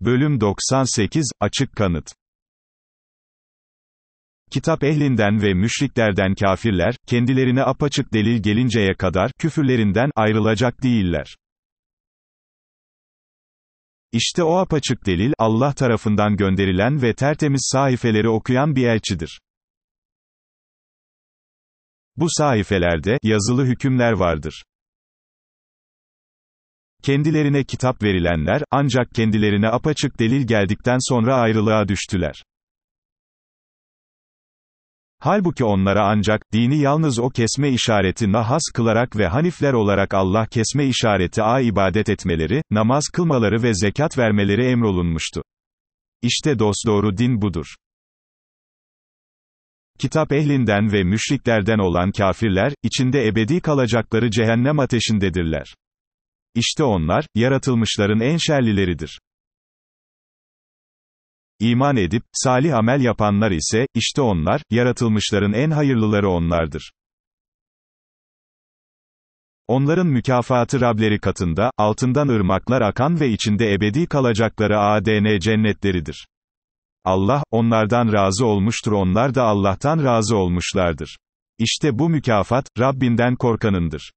Bölüm 98, Açık Kanıt Kitap ehlinden ve müşriklerden kafirler, kendilerine apaçık delil gelinceye kadar, küfürlerinden, ayrılacak değiller. İşte o apaçık delil, Allah tarafından gönderilen ve tertemiz sahifeleri okuyan bir elçidir. Bu sahifelerde, yazılı hükümler vardır. Kendilerine kitap verilenler, ancak kendilerine apaçık delil geldikten sonra ayrılığa düştüler. Halbuki onlara ancak, dini yalnız o kesme işareti nahas kılarak ve hanifler olarak Allah kesme işareti a ibadet etmeleri, namaz kılmaları ve zekat vermeleri emrolunmuştu. İşte dosdoğru din budur. Kitap ehlinden ve müşriklerden olan kafirler, içinde ebedi kalacakları cehennem ateşindedirler. İşte onlar, yaratılmışların en şerlileridir. İman edip, salih amel yapanlar ise, işte onlar, yaratılmışların en hayırlıları onlardır. Onların mükafatı Rableri katında, altından ırmaklar akan ve içinde ebedi kalacakları ADN cennetleridir. Allah, onlardan razı olmuştur onlar da Allah'tan razı olmuşlardır. İşte bu mükafat, Rabbinden korkanındır.